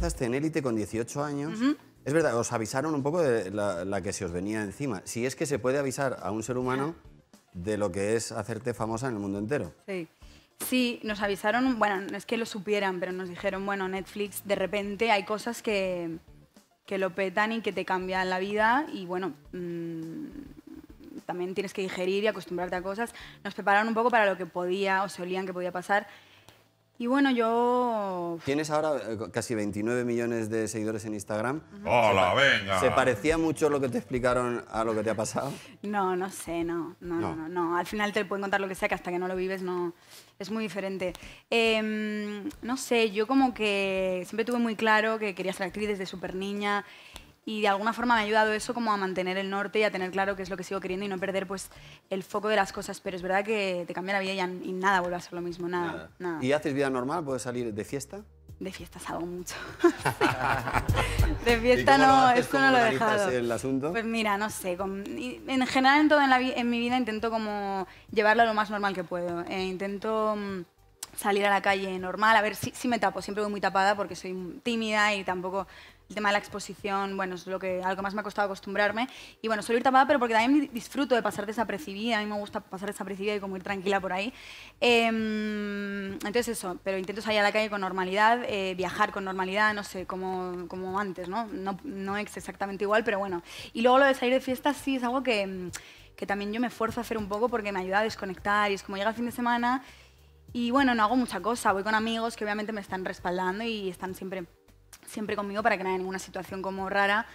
empezaste en élite con 18 años. Es verdad, os avisaron un poco de la, que se os venía encima. Si es que se puede avisar a un ser humano de lo que es hacerte famosa en el mundo entero. Sí. nos avisaron, bueno, no es que lo supieran, pero nos dijeron, bueno, Netflix, de repente hay cosas que, que lo petan y que te cambian la vida y bueno, mm, también tienes que digerir y acostumbrarte a cosas. Nos prepararon un poco para lo que podía o se olían que podía pasar y bueno, yo... Tienes ahora eh, casi 29 millones de seguidores en Instagram. ¡Hola, venga! ¿Se parecía mucho lo que te explicaron a lo que te ha pasado? No, no sé, no. No, no, no. Al final te pueden contar lo que sea, que hasta que no lo vives no... Es muy diferente. Em, no sé, yo como que siempre tuve muy claro que quería ser actriz desde súper niña y de alguna forma me ha ayudado eso como a mantener el norte y a tener claro qué es lo que sigo queriendo y no perder pues el foco de las cosas. Pero es verdad que te cambia la vida y, nada vuelve a ser lo mismo, nada, ¿Y haces vida normal? ¿Puedes salir de fiesta? De fiesta salgo mucho. de fiesta no, esto no lo he dejado. el asunto? Pues mira, no sé. en general en todo en, mi vida intento como llevarlo lo más normal que puedo. Eh, intento... Mm, salir a la calle normal. A ver, si sí, me tapo, siempre voy muy tapada porque soy tímida y tampoco el tema de la exposición, bueno, es lo que algo más me ha costado acostumbrarme. Y bueno, suelo ir tapada, pero porque también disfruto de pasar desapercibida, a mí me gusta pasar desapercibida y como ir tranquila por ahí. Em, entonces eso, pero intento salir a la calle con normalidad, eh, viajar con normalidad, no sé, como, antes, ¿no? ¿no? es exactamente igual, pero bueno. Y luego lo de salir de fiesta sí es algo que, que también yo me esfuerzo a hacer un poco porque me ayuda a desconectar y es como llega el fin de semana y bueno, no hago mucha cosa, voy con amigos que obviamente me están respaldando y están siempre, siempre conmigo para que no haya ninguna situación como rara.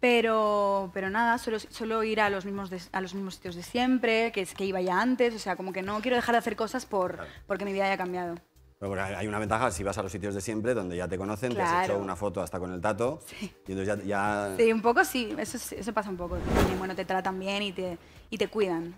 Pero, pero nada, solo, solo ir a los, mismos a los mismos sitios de siempre, que es que iba ya antes, o sea, como que no quiero dejar de hacer cosas por, porque mi vida haya cambiado. hay una ventaja si vas a los sitios de siempre, donde ya te conocen, te has hecho una foto hasta con el tato, y entonces ya, Sí, un poco sí, eso, eso pasa un poco. y bueno, te tratan bien y te, y te cuidan.